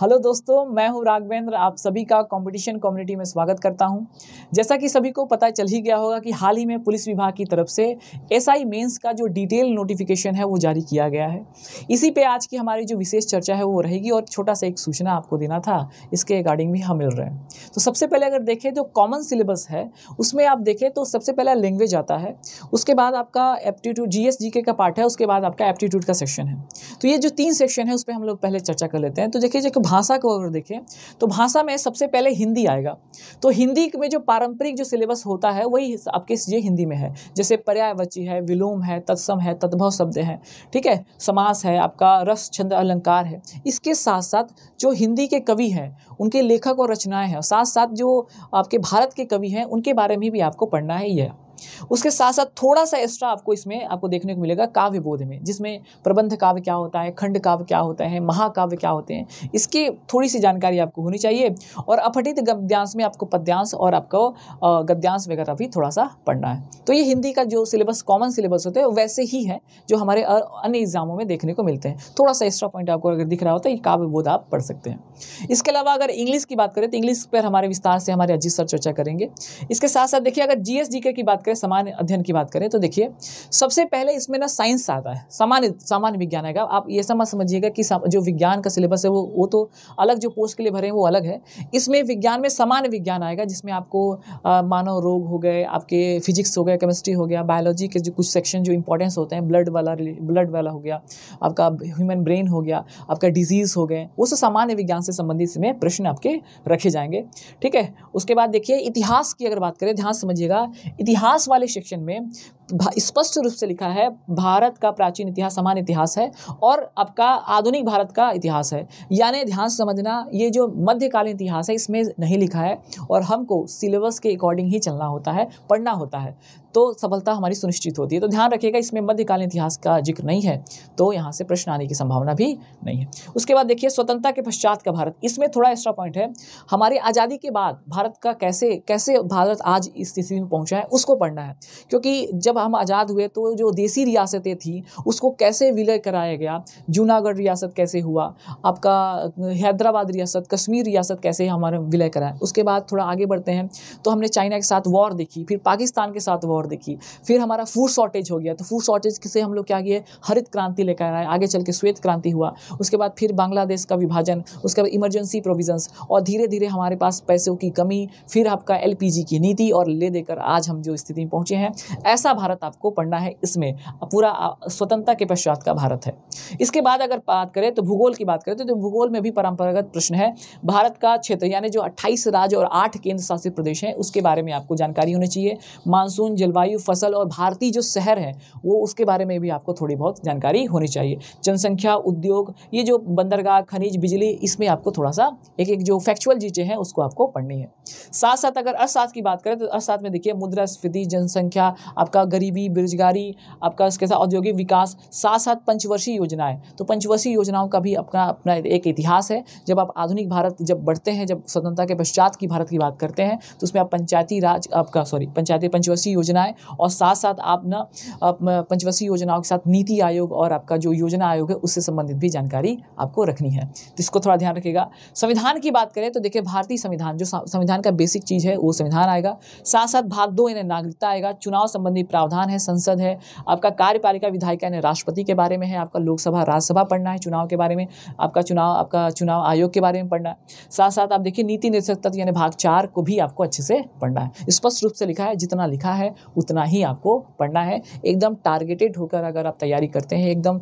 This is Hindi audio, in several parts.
हेलो दोस्तों मैं हूं राघवेंद्र आप सभी का कंपटीशन कम्युनिटी में स्वागत करता हूं जैसा कि सभी को पता चल ही गया होगा कि हाल ही में पुलिस विभाग की तरफ से एसआई मेंस का जो डिटेल नोटिफिकेशन है वो जारी किया गया है इसी पे आज की हमारी जो विशेष चर्चा है वो रहेगी और छोटा सा एक सूचना आपको देना था इसके रिगार्डिंग भी हम मिल रहे हैं तो सबसे पहले अगर देखें तो कॉमन सिलेबस है उसमें आप देखें तो सबसे पहला लैंग्वेज आता है उसके बाद आपका एप्टीट्यूड जी एस का पार्ट है उसके बाद आपका एप्टीट्यूड का सेक्शन है तो ये जो तीन सेक्शन है उस पर हम लोग पहले चर्चा कर लेते हैं तो देखिए जो भाषा को अगर देखें तो भाषा में सबसे पहले हिंदी आएगा तो हिंदी में जो पारंपरिक जो सिलेबस होता है वही आपके ये हिंदी में है जैसे पर्यायवची है विलोम है तत्सम है तद्भव शब्द है ठीक है समास है आपका रस छंद अलंकार है इसके साथ साथ जो हिंदी के कवि हैं उनके लेखक और रचनाएँ हैं साथ साथ जो आपके भारत के कवि हैं उनके बारे में भी आपको पढ़ना है यह उसके साथ साथ थोड़ा सा एक्स्ट्रा आपको इसमें आपको देखने को मिलेगा काव्य बोध में जिसमें प्रबंध काव्य क्या होता है खंड काव्य क्या होता है महाकाव्य क्या होते हैं इसकी थोड़ी सी जानकारी आपको होनी चाहिए और अपठित गद्यांश में आपको पद्यांश और आपको गद्यांश वगैरह भी थोड़ा सा पढ़ना है तो ये हिंदी का जो सिलेबस कॉमन सिलेबस होते हैं वैसे ही है जो हमारे अन्य एग्जामों में देखने को मिलते हैं थोड़ा सा एक्स्ट्रा पॉइंट आपको अगर दिख रहा होता तो है काव्य बोध आप पढ़ सकते हैं इसके अलावा अगर इंग्लिश की बात करें तो इंग्लिश पर हमारे विस्तार से हमारे अजीत सर चर्चा करेंगे इसके साथ साथ देखिए अगर जी की बात करें पे सामान्य अध्ययन की बात करें तो देखिए सबसे पहले इसमें ना साइंस आता है सामान्य सामान्य विज्ञान आएगा आप ये समझ समझिएगा कि जो विज्ञान का सिलेबस है वो वो तो अलग जो पोस्ट के लिए भरे हैं वो अलग है इसमें विज्ञान में सामान्य विज्ञान आएगा जिसमें आपको मानव रोग हो गए आपके फिजिक्स हो गया केमिस्ट्री हो गया बायोलॉजी के जो कुछ सेक्शन जो इंपॉर्टेंस होते हैं ब्लड वाला ब्लड वाला हो गया आपका ह्यूमन ब्रेन हो गया आपका डिजीज़ हो गए वो सामान्य विज्ञान से संबंधित इसमें प्रश्न आपके रखे जाएंगे ठीक है उसके बाद देखिए इतिहास की अगर बात करें ध्यान समझिएगा इतिहास इतिहास वाले सेक्शन में स्पष्ट रूप से लिखा है भारत का प्राचीन इतिहास समान इतिहास है और आपका आधुनिक भारत का इतिहास है यानी ध्यान समझना ये जो मध्यकालीन इतिहास है इसमें नहीं लिखा है और हमको सिलेबस के अकॉर्डिंग ही चलना होता है पढ़ना होता है तो सफलता हमारी सुनिश्चित होती है तो ध्यान रखिएगा इसमें मध्यकालीन इतिहास का जिक्र नहीं है तो यहाँ से प्रश्न आने की संभावना भी नहीं है उसके बाद देखिए स्वतंत्रता के पश्चात का भारत इसमें थोड़ा एक्स्ट्रा पॉइंट है हमारी आज़ादी के बाद भारत का कैसे कैसे भारत आज इस स्थिति में पहुँचा है उसको पढ़ना पढ़ना है क्योंकि जब हम आज़ाद हुए तो जो देसी रियासतें थी उसको कैसे विलय कराया गया जूनागढ़ रियासत कैसे हुआ आपका हैदराबाद रियासत कश्मीर रियासत कैसे हमारे विलय कराया उसके बाद थोड़ा आगे बढ़ते हैं तो हमने चाइना के साथ वॉर देखी फिर पाकिस्तान के साथ वॉर देखी फिर हमारा फूड शॉर्टेज हो गया तो फूड शॉर्टेज से हम लोग क्या किए हरित क्रांति लेकर आए आगे चल के श्वेत क्रांति हुआ उसके बाद फिर बांग्लादेश का विभाजन उसके बाद इमरजेंसी प्रोविजंस और धीरे धीरे हमारे पास पैसों की कमी फिर आपका एल की नीति और ले देकर आज हम जो स्थिति स्थिति में पहुंचे हैं ऐसा भारत आपको पढ़ना है इसमें पूरा स्वतंत्रता के पश्चात का भारत है इसके बाद अगर बात करें तो भूगोल की बात करें तो, भूगोल में भी परंपरागत प्रश्न है भारत का क्षेत्र यानी जो अट्ठाईस राज्य और आठ केंद्र शासित प्रदेश हैं उसके बारे में आपको जानकारी होनी चाहिए मानसून जलवायु फसल और भारतीय जो शहर है वो उसके बारे में भी आपको थोड़ी बहुत जानकारी होनी चाहिए जनसंख्या उद्योग ये जो बंदरगाह खनिज बिजली इसमें आपको थोड़ा सा एक एक जो फैक्चुअल चीज़ें हैं उसको आपको पढ़नी है साथ साथ अगर अर्थशास्त्र की बात करें तो अर्थशास्त्र में देखिए मुद्रास्फीति आबादी जनसंख्या आपका गरीबी बेरोजगारी आपका इसके साथ औद्योगिक विकास साथ साथ पंचवर्षीय योजनाएं तो पंचवर्षीय योजनाओं का भी अपना अपना एक इतिहास है जब आप आधुनिक भारत जब बढ़ते हैं जब स्वतंत्रता के पश्चात की भारत की बात करते हैं तो उसमें आप पंचायती राज आपका सॉरी पंचायती पंचवर्षीय योजनाएं और साथ साथ आप न पंचवर्षीय योजनाओं के साथ नीति आयोग और आपका जो योजना आयोग है उससे संबंधित भी जानकारी आपको रखनी है तो इसको थोड़ा ध्यान रखिएगा संविधान की बात करें तो देखिए भारतीय संविधान जो संविधान का बेसिक चीज़ है वो संविधान आएगा साथ साथ भाग दो यानी नागरिक बदलता आएगा चुनाव संबंधी प्रावधान है संसद है आपका कार्यपालिका विधायिका यानी राष्ट्रपति के बारे में है आपका लोकसभा राज्यसभा पढ़ना है चुनाव के बारे में आपका चुनाव आपका चुनाव आयोग के बारे में पढ़ना है साथ साथ आप देखिए नीति निर्देशक तत्व यानी भाग चार को भी आपको अच्छे से पढ़ना है स्पष्ट रूप से लिखा है जितना लिखा है उतना ही आपको पढ़ना है एकदम टारगेटेड होकर अगर आप तैयारी करते हैं एकदम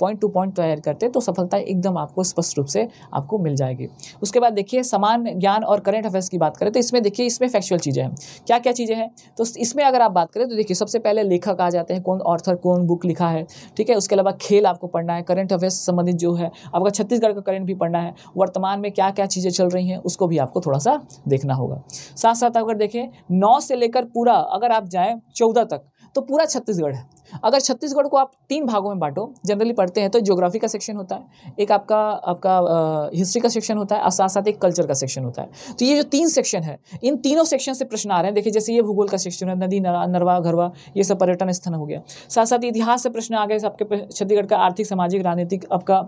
पॉइंट टू पॉइंट तैयार करते हैं तो सफलता एकदम आपको स्पष्ट रूप से आपको मिल जाएगी उसके बाद देखिए समान ज्ञान और करंट अफेयर्स की बात करें तो इसमें देखिए इसमें फैक्चुअल चीज़ें हैं क्या क्या चीज़ें हैं तो इस इसमें अगर आप बात करें तो देखिए सबसे पहले लेखक आ जाते हैं कौन ऑर्थर कौन बुक लिखा है ठीक है उसके अलावा खेल आपको पढ़ना है करंट अफेयर्स संबंधित जो है आपका छत्तीसगढ़ का करंट भी पढ़ना है वर्तमान में क्या क्या चीज़ें चल रही हैं उसको भी आपको थोड़ा सा देखना होगा साथ साथ अगर देखें नौ से लेकर पूरा अगर आप जाएँ चौदह तक तो पूरा छत्तीसगढ़ है अगर छत्तीसगढ़ को आप तीन भागों में बांटो जनरली पढ़ते हैं तो ज्योग्राफी का सेक्शन होता है एक आपका आपका हिस्ट्री का सेक्शन होता है और साथ साथ एक कल्चर का सेक्शन होता है तो ये जो तीन सेक्शन है इन तीनों सेक्शन से प्रश्न आ रहे हैं देखिए जैसे ये भूगोल का सेक्शन है नदी नरवा घरवा ये सब पर्यटन स्थल हो गया साथ साथ इतिहास से प्रश्न आ गए आपके छत्तीसगढ़ का आर्थिक सामाजिक राजनीतिक आपका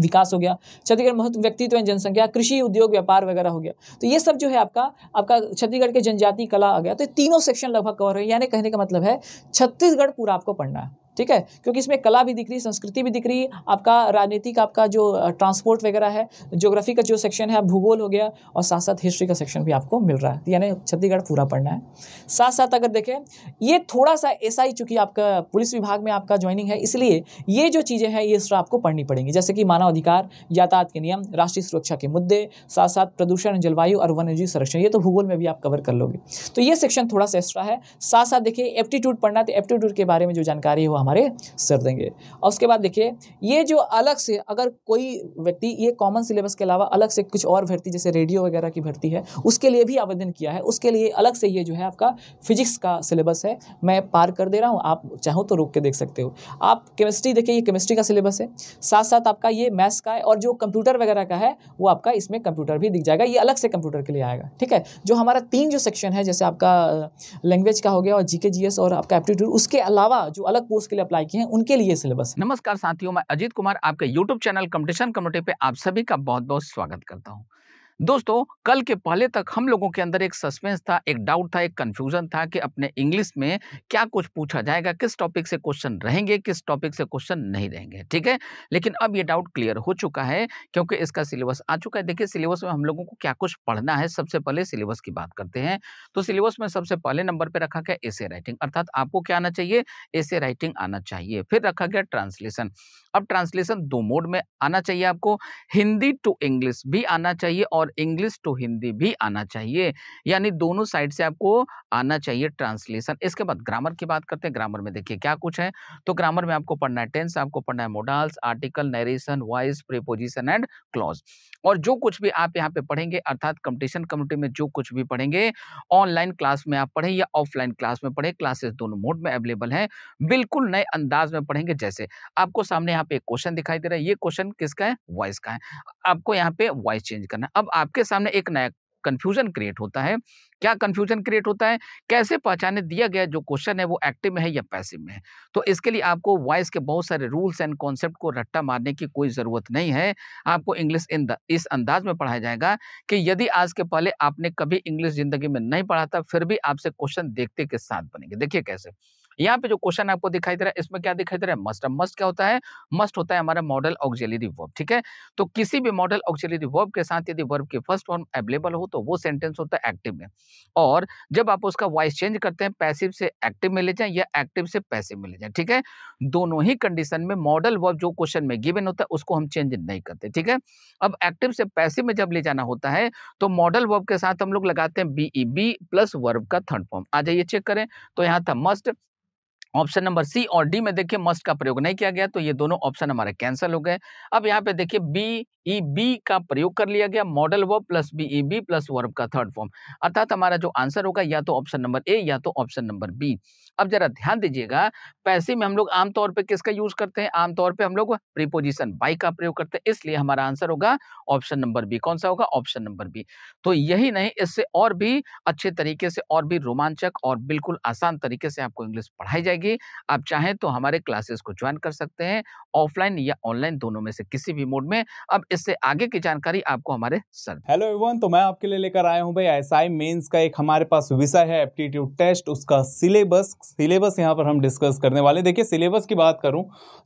विकास हो गया छत्तीसगढ़ महत्व व्यक्तित्व एवं जनसंख्या कृषि उद्योग व्यापार वगैरह हो गया तो ये सब जो है आपका आपका छत्तीसगढ़ के जनजाति कला आ गया तो तीनों सेक्शन लगभग कवर है यानी कहने का मतलब है छत्तीसगढ़ पूरा आपको पढ़ना है ठीक है क्योंकि इसमें कला भी दिख रही है संस्कृति भी दिख रही है आपका राजनीतिक आपका जो ट्रांसपोर्ट वगैरह है जोग्राफी का जो सेक्शन है भूगोल हो गया और साथ साथ हिस्ट्री का सेक्शन भी आपको मिल रहा है यानी छत्तीसगढ़ पूरा पढ़ना है साथ साथ अगर देखें ये थोड़ा सा ऐसा ही चूंकि आपका पुलिस विभाग में आपका ज्वाइनिंग है इसलिए ये जो चीज़ें हैं ये एक्स्ट्रा आपको पढ़नी पड़ेंगी जैसे कि मानव अधिकार यातायात के नियम राष्ट्रीय सुरक्षा के मुद्दे साथ साथ प्रदूषण जलवायु और वन्यजीव संरक्षण ये तो भूगोल में भी आप कवर कर लोगे तो ये सेक्शन थोड़ा सा एक्स्ट्रा है साथ साथ देखिए एप्टीट्यूड पढ़ना तो एप्टीट्यूड के बारे में जो जानकारी हो हमारे सर देंगे और उसके बाद देखिए ये जो अलग से अगर कोई व्यक्ति ये कॉमन सिलेबस के अलावा अलग से कुछ और भर्ती जैसे रेडियो वगैरह की भर्ती है उसके लिए भी आवेदन किया है उसके लिए अलग से ये जो है आपका फिजिक्स का सिलेबस है मैं पार कर दे रहा हूँ आप चाहो तो रोक के देख सकते हो आप केमिस्ट्री देखिए ये केमिस्ट्री का सिलेबस है साथ साथ आपका ये मैथ्स का है और जो कंप्यूटर वगैरह का है वो आपका इसमें कंप्यूटर भी दिख जाएगा ये अलग से कंप्यूटर के लिए आएगा ठीक है जो हमारा तीन जो सेक्शन है जैसे आपका लैंग्वेज का हो गया और जी के और आपका एप्टीट्यूड उसके अलावा जो अलग कोर्स के लिए अप्लाई किए हैं उनके लिए सिलेबस नमस्कार साथियों मैं अजीत कुमार आपके यूट्यूब चैनल कम्पिटिशन कम्युनिटी पे आप सभी का बहुत बहुत स्वागत करता हूँ दोस्तों कल के पहले तक हम लोगों के अंदर एक सस्पेंस था एक डाउट था एक कन्फ्यूजन था कि अपने इंग्लिश में क्या कुछ पूछा जाएगा किस टॉपिक से क्वेश्चन रहेंगे किस टॉपिक से क्वेश्चन नहीं रहेंगे ठीक है लेकिन अब ये डाउट क्लियर हो चुका है क्योंकि इसका सिलेबस आ चुका है देखिए सिलेबस में हम लोगों को क्या कुछ पढ़ना है सबसे पहले सिलेबस की बात करते हैं तो सिलेबस में सबसे पहले नंबर पर रखा गया ऐसे राइटिंग अर्थात आपको क्या आना चाहिए ऐसे राइटिंग आना चाहिए फिर रखा गया ट्रांसलेशन अब ट्रांसलेशन दो मोड में आना चाहिए आपको हिंदी टू इंग्लिश भी आना चाहिए और इंग्लिश टू हिंदी भी आना चाहिए यानी दोनों साइड से आपको आना चाहिए ट्रांसलेशन इसके बाद ग्रामर की बात करते हैं ग्रामर में देखिए क्या कुछ है तो ग्रामर में आपको पढ़ना है टेंस आपको पढ़ना है modals article narration voice preposition and clause और जो कुछ भी आप यहाँ पे पढ़ेंगे अर्थात कंपटीशन कम्युनिटी में जो कुछ भी पढ़ेंगे ऑनलाइन क्लास में आप पढ़ें या ऑफलाइन क्लास में पढ़ें क्लासेस दोनों मोड में अवेलेबल हैं बिल्कुल नए अंदाज में पढ़ेंगे जैसे आपको सामने यहाँ पे क्वेश्चन दिखाई दे रहा है ये क्वेश्चन किसका है वॉइस का है आपको यहाँ पे वॉइस चेंज करना है अब आप आपके सामने एक नया कन्फ्यूजन क्रिएट होता है क्या कन्फ्यूजन क्रिएट होता है कैसे पहचाने दिया गया जो क्वेश्चन है वो एक्टिव में है या पैसिव में है तो इसके लिए आपको वॉइस के बहुत सारे रूल्स एंड कॉन्सेप्ट को रट्टा मारने की कोई ज़रूरत नहीं है आपको इंग्लिश इन इस अंदाज में पढ़ाया जाएगा कि यदि आज के पहले आपने कभी इंग्लिश ज़िंदगी में नहीं पढ़ा था फिर भी आपसे क्वेश्चन देखते के साथ बनेंगे देखिए कैसे यहाँ पे जो क्वेश्चन आपको दिखाई दे रहा है इसमें क्या दिखाई दे रहा है मस्ट मस्ट क्या होता है मस्ट होता है हमारा मॉडल ऑक्सिलरी वर्ब ठीक है तो किसी भी मॉडल ऑक्सिलरी वर्ब के साथ यदि वर्ब की फर्स्ट फॉर्म अवेलेबल हो तो वो सेंटेंस होता है एक्टिव में और जब आप उसका वॉइस चेंज करते हैं पैसिव से एक्टिव में ले जाए या एक्टिव से पैसिव में ले जाए ठीक है दोनों ही कंडीशन में मॉडल वर्ब जो क्वेश्चन में गिवन होता है उसको हम चेंज नहीं करते ठीक है अब एक्टिव से पैसिव में जब ले जाना होता है तो मॉडल वर्ब के साथ हम लोग लगाते हैं बीई बी प्लस वर्ब का थर्ड फॉर्म आ जाइए चेक करें तो यहाँ था मस्ट ऑप्शन नंबर सी और डी में देखिए मस्ट का प्रयोग नहीं किया गया तो ये दोनों ऑप्शन हमारे कैंसिल हो गए अब यहाँ पे देखिए बी ई बी का प्रयोग कर लिया गया modal verb plus B E be plus verb का थर्ड फॉर्म अर्थात हमारा जो आंसर होगा या तो ऑप्शन नंबर ए या तो ऑप्शन नंबर बी अब जरा ध्यान दीजिएगा पैसे में हम लोग आमतौर पर किसका यूज करते हैं आमतौर पर हम लोग प्रीपोजिशन बाई का प्रयोग करते हैं इसलिए हमारा आंसर होगा ऑप्शन नंबर बी कौन सा होगा ऑप्शन नंबर बी तो यही नहीं इससे और भी अच्छे तरीके से और भी रोमांचक और बिल्कुल आसान तरीके से आपको इंग्लिश पढ़ाई जाएगी मिलेगी आप चाहें तो हमारे क्लासेस को ज्वाइन कर सकते हैं ऑफलाइन या ऑनलाइन दोनों में से किसी भी मोड में अब इससे आगे की जानकारी आपको हमारे सर हेलो एवरीवन तो मैं आपके लिए लेकर आया हूं भाई एसआई मेंस का एक हमारे पास विषय है एप्टीट्यूड टेस्ट उसका सिलेबस सिलेबस यहाँ पर हम डिस्कस करने वाले देखिए सिलेबस की बात करूँ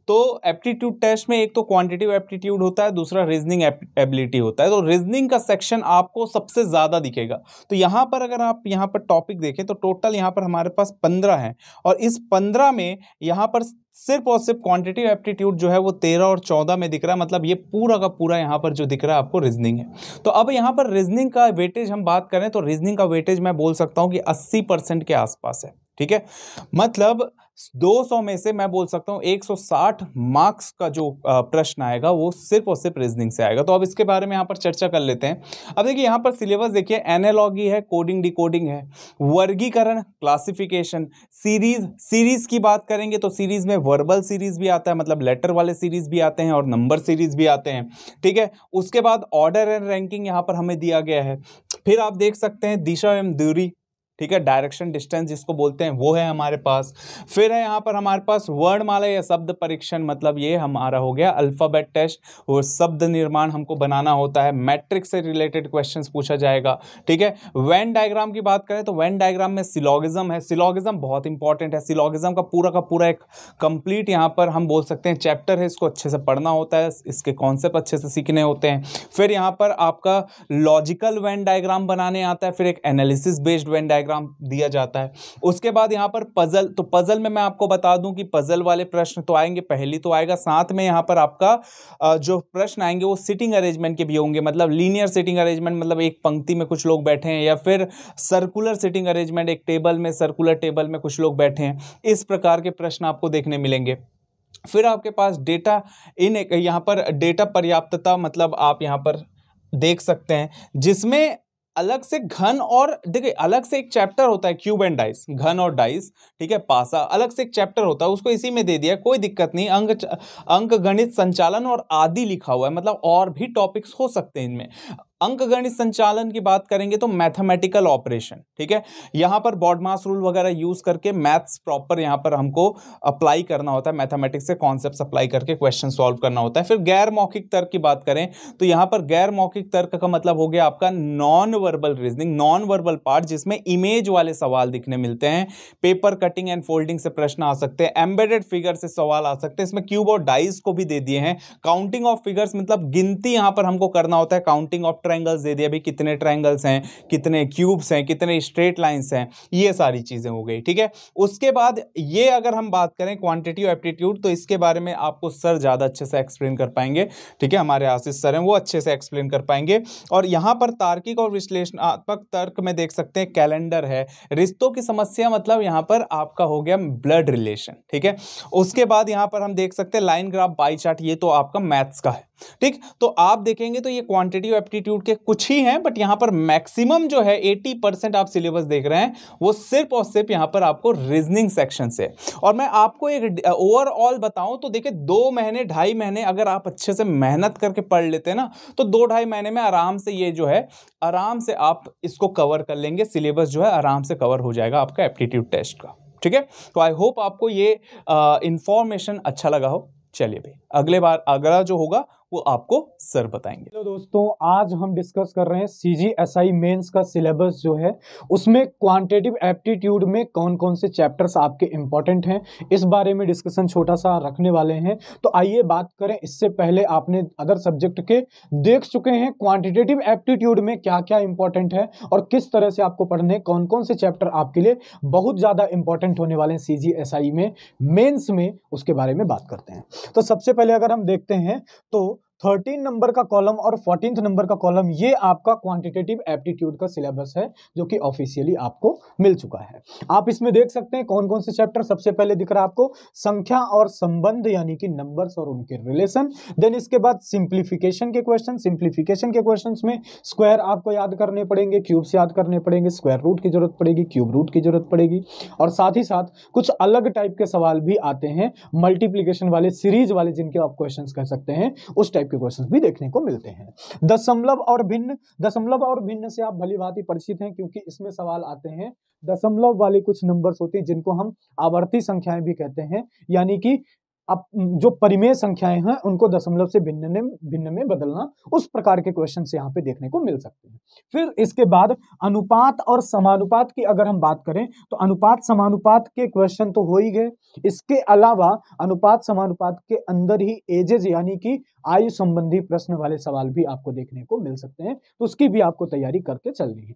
तो एप्टीट्यूड टेस्ट में एक तो क्वांटिटिव एप्टीट्यूड होता है दूसरा रीजनिंग एबिलिटी होता है तो रीजनिंग का सेक्शन आपको सबसे ज़्यादा दिखेगा तो यहाँ पर अगर आप यहाँ पर टॉपिक देखें तो टोटल यहाँ पर हमारे पास पंद्रह है और इस पंद्रह पंद्रह में यहाँ पर सिर्फ और सिर्फ क्वांटिटी एप्टीट्यूड जो है वो तेरह और चौदह में दिख रहा है मतलब ये पूरा का पूरा यहाँ पर जो दिख रहा है आपको रीजनिंग है तो अब यहाँ पर रीजनिंग का वेटेज हम बात करें तो रीजनिंग का वेटेज मैं बोल सकता हूँ कि अस्सी परसेंट के आसपास है ठीक है मतलब 200 में से मैं बोल सकता हूँ 160 मार्क्स का जो प्रश्न आएगा वो सिर्फ और सिर्फ रीजनिंग से आएगा तो अब इसके बारे में यहाँ पर चर्चा कर लेते हैं अब देखिए यहाँ पर सिलेबस देखिए एनालॉगी है कोडिंग डिकोडिंग है वर्गीकरण क्लासिफिकेशन सीरीज सीरीज की बात करेंगे तो सीरीज में वर्बल सीरीज भी आता है मतलब लेटर वाले सीरीज भी आते हैं और नंबर सीरीज भी आते हैं ठीक है उसके बाद ऑर्डर एंड रैंकिंग यहाँ पर हमें दिया गया है फिर आप देख सकते हैं दिशा एवं दूरी ठीक है डायरेक्शन डिस्टेंस जिसको बोलते हैं वो है हमारे पास फिर है यहाँ पर हमारे पास वर्णमाला या शब्द परीक्षण मतलब ये हमारा हो गया अल्फ़ाबेट टेस्ट वो शब्द निर्माण हमको बनाना होता है मैट्रिक से रिलेटेड क्वेश्चन पूछा जाएगा ठीक है वैन डायग्राम की बात करें तो वैन डायग्राम में सिलॉगिज्म है सिलॉगिज्म बहुत इंपॉर्टेंट है सिलॉगिज्म का पूरा का पूरा एक कंप्लीट यहाँ पर हम बोल सकते हैं चैप्टर है इसको अच्छे से पढ़ना होता है इसके कॉन्सेप्ट अच्छे से सीखने होते हैं फिर यहाँ पर आपका लॉजिकल वैन डायग्राम बनाने आता है फिर एक analysis based Venn diagram diagram दिया जाता है उसके बाद यहाँ पर पजल तो पजल में मैं आपको बता दूं कि पजल वाले प्रश्न तो आएंगे पहली तो आएगा साथ में यहाँ पर आपका जो प्रश्न आएंगे वो सिटिंग अरेंजमेंट के भी होंगे मतलब लीनियर सिटिंग अरेंजमेंट मतलब एक पंक्ति में कुछ लोग बैठे हैं या फिर सर्कुलर सिटिंग अरेंजमेंट एक टेबल में सर्कुलर टेबल में कुछ लोग बैठे हैं इस प्रकार के प्रश्न आपको देखने मिलेंगे फिर आपके पास डेटा इन यहाँ पर डेटा पर्याप्तता मतलब आप यहाँ पर देख सकते हैं जिसमें अलग से घन और देखिए अलग से एक चैप्टर होता है क्यूब एंड डाइस घन और डाइस ठीक है पासा अलग से एक चैप्टर होता है उसको इसी में दे दिया कोई दिक्कत नहीं अंक अंक गणित संचालन और आदि लिखा हुआ है मतलब और भी टॉपिक्स हो सकते हैं इनमें अंकगणित संचालन की बात करेंगे तो मैथमेटिकल ऑपरेशन ठीक है यहां पर बॉड मास रूल वगैरह यूज करके मैथ्स प्रॉपर यहां पर हमको अप्लाई करना होता है मैथमेटिक्स से कॉन्सेप्ट अप्लाई करके क्वेश्चन सॉल्व करना होता है फिर गैर मौखिक तर्क की बात करें तो यहाँ पर गैर मौखिक तर्क का मतलब हो गया आपका non verbal reasoning non verbal part जिसमें इमेज वाले सवाल दिखने मिलते हैं पेपर कटिंग एंड फोल्डिंग से प्रश्न आ सकते हैं एम्बेडेड फिगर से सवाल आ सकते हैं इसमें क्यूब और डाइस को भी दे दिए हैं काउंटिंग ऑफ फिगर्स मतलब गिनती यहां पर हमको करना होता है काउंटिंग ऑफ ट्राइंगल्स दे दिया भाई कितने ट्राइंगल्स हैं कितने क्यूब्स हैं कितने स्ट्रेट लाइन्स हैं ये सारी चीज़ें हो गई ठीक है उसके बाद ये अगर हम बात करें क्वान्टिटी और एप्टीट्यूड तो इसके बारे में आपको सर ज़्यादा अच्छे से एक्सप्लेन कर पाएंगे ठीक है हमारे आशीष सर हैं वो अच्छे से एक्सप्लेन कर पाएंगे और यहाँ पर तार्किक और विश्लेषणात्मक तर्क में देख सकते हैं कैलेंडर है रिश्तों की समस्या मतलब यहाँ पर आपका हो गया ब्लड रिलेशन ठीक है उसके बाद यहाँ पर हम देख सकते हैं लाइन ग्राफ बाई चार्ट ये तो आपका मैथ्स का है ठीक तो आप देखेंगे तो ये क्वांटिटी और एप्टीट्यूड इंस्टीट्यूट के कुछ ही हैं बट यहां पर मैक्सिमम जो है 80 परसेंट आप सिलेबस देख रहे हैं वो सिर्फ और सिर्फ यहां पर आपको रीजनिंग सेक्शन से और मैं आपको एक ओवरऑल बताऊं तो देखिए दो महीने ढाई महीने अगर आप अच्छे से मेहनत करके पढ़ लेते हैं ना तो दो ढाई महीने में आराम से ये जो है आराम से आप इसको कवर कर लेंगे सिलेबस जो है आराम से कवर हो जाएगा आपका एप्टीट्यूड टेस्ट का ठीक है तो आई होप आपको ये इंफॉर्मेशन अच्छा लगा हो चलिए भाई अगले बार अगला जो होगा वो आपको सर बताएंगे तो दोस्तों आज हम डिस्कस कर रहे हैं C G S I mains का सिलेबस जो है उसमें क्वांटिटिव एप्टीट्यूड में कौन कौन से चैप्टर्स आपके इंपॉर्टेंट हैं इस बारे में डिस्कशन छोटा सा रखने वाले हैं तो आइए बात करें इससे पहले आपने अदर सब्जेक्ट के देख चुके हैं क्वांटिटेटिव एप्टीट्यूड में क्या क्या इंपॉर्टेंट है और किस तरह से आपको पढ़ने कौन कौन से चैप्टर आपके लिए बहुत ज़्यादा इंपॉर्टेंट होने वाले हैं सी जी एस आई में मेन्स में उसके बारे में बात करते हैं तो सबसे पहले अगर हम देखते हैं तो थर्टीन नंबर का कॉलम और फोर्टीन नंबर का कॉलम ये आपका क्वांटिटेटिव एप्टीट्यूड का सिलेबस है जो कि ऑफिशियली आपको मिल चुका है आप इसमें देख सकते हैं कौन कौन से चैप्टर सबसे पहले दिख रहा है आपको संख्या और संबंध यानी कि नंबर्स और उनके रिलेशन देन इसके बाद सिंप्लीफिकेशन के क्वेश्चन सिंप्लीफिकेशन के क्वेश्चन में स्क्वायर आपको याद करने पड़ेंगे क्यूब्स याद करने पड़ेंगे स्क्वायर रूट की जरूरत पड़ेगी क्यूब रूट की जरूरत पड़ेगी और साथ ही साथ कुछ अलग टाइप के सवाल भी आते हैं मल्टीप्लीकेशन वाले सीरीज वाले जिनके आप क्वेश्चन कह सकते हैं उस टाइप टाइप के क्वेश्चन भी देखने को मिलते हैं दशमलव और भिन्न दशमलव और भिन्न से आप भली भांति परिचित हैं क्योंकि इसमें सवाल आते हैं दशमलव वाले कुछ नंबर्स होते हैं जिनको हम आवर्ती संख्याएं भी कहते हैं यानी कि अब जो परिमेय संख्याएं हैं उनको दशमलव से भिन्न में भिन्न में बदलना उस प्रकार के क्वेश्चन यहाँ पे देखने को मिल सकते हैं फिर इसके बाद अनुपात और समानुपात की अगर हम बात करें तो अनुपात समानुपात के क्वेश्चन तो हो ही गए इसके अलावा अनुपात समानुपात के अंदर ही एजेज यानी कि आयु संबंधी प्रश्न वाले सवाल भी आपको देखने को मिल सकते हैं तो उसकी भी आपको तैयारी करके चलनी है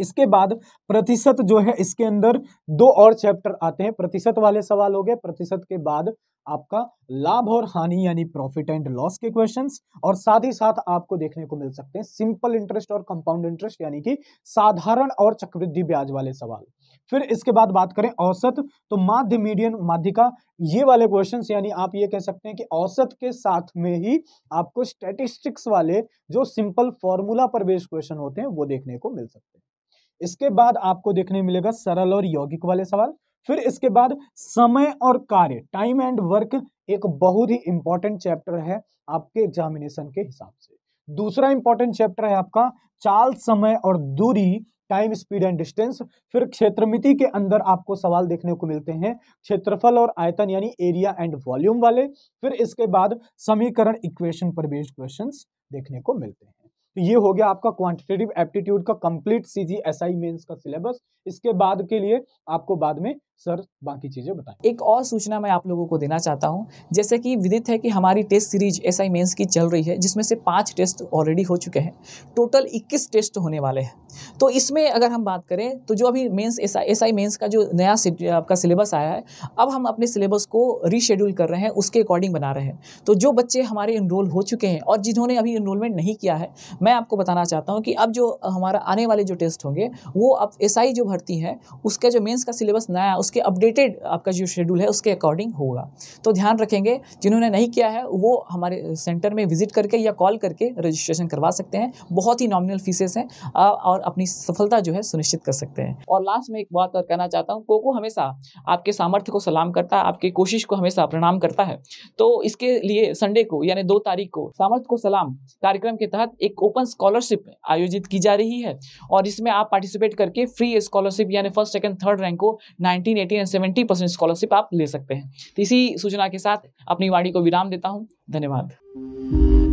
इसके बाद प्रतिशत जो है इसके अंदर दो और चैप्टर आते हैं प्रतिशत वाले सवाल हो गए प्रतिशत के बाद आपका लाभ और हानि यानी प्रॉफिट एंड लॉस के क्वेश्चंस और साथ ही साथ आपको देखने को मिल सकते हैं सिंपल इंटरेस्ट और कंपाउंड इंटरेस्ट यानी कि साधारण और चक्रवृद्धि ब्याज वाले सवाल फिर इसके बाद बात करें औसत तो माध्य मीडियम माध्यिका ये वाले क्वेश्चंस यानी आप ये कह सकते हैं कि औसत के साथ में ही आपको स्टेटिस्टिक्स वाले जो सिंपल फॉर्मूला पर बेस्ड क्वेश्चन होते हैं वो देखने को मिल सकते हैं इसके बाद आपको देखने मिलेगा सरल और यौगिक वाले सवाल फिर इसके बाद समय और कार्य टाइम एंड वर्क एक बहुत ही इंपॉर्टेंट चैप्टर है आपके एग्जामिनेशन के हिसाब से दूसरा इंपॉर्टेंट चैप्टर है आपका चाल समय और दूरी टाइम स्पीड एंड डिस्टेंस फिर क्षेत्रमिति के अंदर आपको सवाल देखने को मिलते हैं क्षेत्रफल और आयतन यानी एरिया एंड वॉल्यूम वाले फिर इसके बाद समीकरण इक्वेशन पर बेस्ड क्वेश्चन देखने को मिलते हैं तो ये हो गया आपका क्वांटिटेटिव एप्टीट्यूड का कंप्लीट सीजीएसआई मेंस का सिलेबस इसके बाद के लिए आपको बाद में सर बाकी चीज़ें बताएं एक और सूचना मैं आप लोगों को देना चाहता हूं जैसे कि विदित है कि हमारी test series S I mains की चल रही है जिसमें से पांच टेस्ट ऑलरेडी हो चुके हैं टोटल 21 टेस्ट होने वाले हैं तो इसमें अगर हम बात करें तो जो अभी मेन्स एस आई मेन्स का जो नया आपका सिलेबस आया है अब हम अपने सिलेबस को रीशेड्यूल कर रहे हैं उसके अकॉर्डिंग बना रहे हैं तो जो बच्चे हमारे इनरोल हो चुके हैं और जिन्होंने अभी इनरोलमेंट नहीं किया है मैं आपको बताना चाहता हूँ कि अब जो हमारा आने वाले जो टेस्ट होंगे वो अब एस जो भर्ती है उसका जो मेन्स का सिलेबस नया उसके अपडेटेड आपका जो शेड्यूल है उसके अकॉर्डिंग होगा तो ध्यान रखेंगे जिन्होंने नहीं किया है वो हमारे सेंटर में विजिट करके या कॉल करके रजिस्ट्रेशन करवा सकते हैं बहुत ही नॉमिनल फीसेस हैं और अपनी सफलता जो है सुनिश्चित कर सकते हैं और लास्ट में एक बात और कहना चाहता हूँ कोको हमेशा आपके सामर्थ्य को सलाम करता है आपकी कोशिश को हमेशा प्रणाम करता है तो इसके लिए संडे को यानी दो तारीख को सामर्थ्य को सलाम कार्यक्रम के तहत एक ओपन स्कॉलरशिप आयोजित की जा रही है और इसमें आप पार्टिसिपेट करके फ्री स्कॉलरशिप यानी फर्स्ट सेकेंड थर्ड रैंक को nineteen sixteen eighteen and seventy percent scholarship आप ले सकते हैं तो इसी सूचना के साथ अपनी वाणी को विराम देता हूँ धन्यवाद